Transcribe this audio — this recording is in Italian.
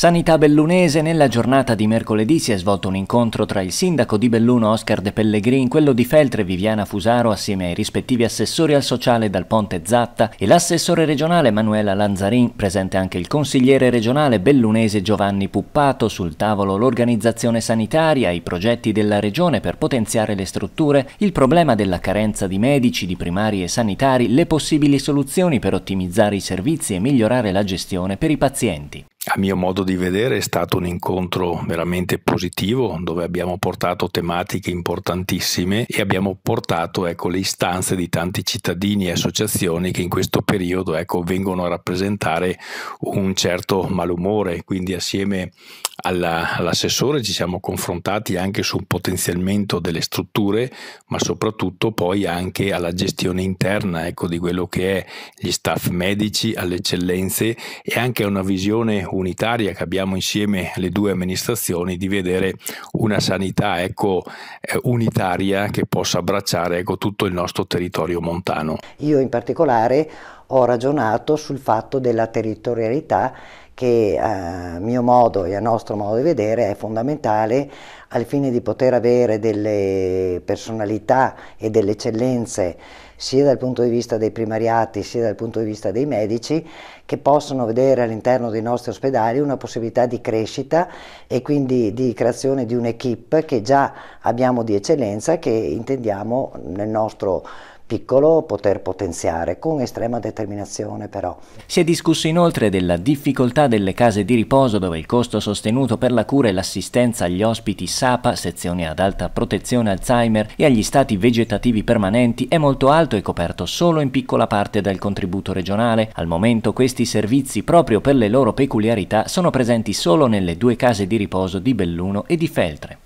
Sanità Bellunese nella giornata di mercoledì si è svolto un incontro tra il sindaco di Belluno Oscar De Pellegrin, quello di Feltre Viviana Fusaro assieme ai rispettivi assessori al sociale dal Ponte Zatta e l'assessore regionale Manuela Lanzarin, presente anche il consigliere regionale bellunese Giovanni Puppato, sul tavolo l'organizzazione sanitaria, i progetti della regione per potenziare le strutture, il problema della carenza di medici, di primari e sanitari, le possibili soluzioni per ottimizzare i servizi e migliorare la gestione per i pazienti a mio modo di vedere è stato un incontro veramente positivo dove abbiamo portato tematiche importantissime e abbiamo portato ecco, le istanze di tanti cittadini e associazioni che in questo periodo ecco, vengono a rappresentare un certo malumore, quindi assieme alla, all'assessore ci siamo confrontati anche sul potenziamento delle strutture, ma soprattutto poi anche alla gestione interna ecco, di quello che è gli staff medici, alle eccellenze e anche a una visione comunitaria che abbiamo insieme le due amministrazioni di vedere una sanità ecco, eh, unitaria che possa abbracciare ecco, tutto il nostro territorio montano. Io in particolare ho ragionato sul fatto della territorialità che eh, a mio modo e a nostro modo di vedere è fondamentale al fine di poter avere delle personalità e delle eccellenze sia dal punto di vista dei primariati sia dal punto di vista dei medici che possono vedere all'interno dei nostri ospedali una possibilità di crescita e quindi di creazione di un'equipe che già abbiamo di eccellenza che intendiamo nel nostro piccolo poter potenziare, con estrema determinazione però. Si è discusso inoltre della difficoltà delle case di riposo dove il costo sostenuto per la cura e l'assistenza agli ospiti SAPA, sezione ad alta protezione Alzheimer e agli stati vegetativi permanenti è molto alto e coperto solo in piccola parte dal contributo regionale. Al momento questi servizi proprio per le loro peculiarità sono presenti solo nelle due case di riposo di Belluno e di Feltre.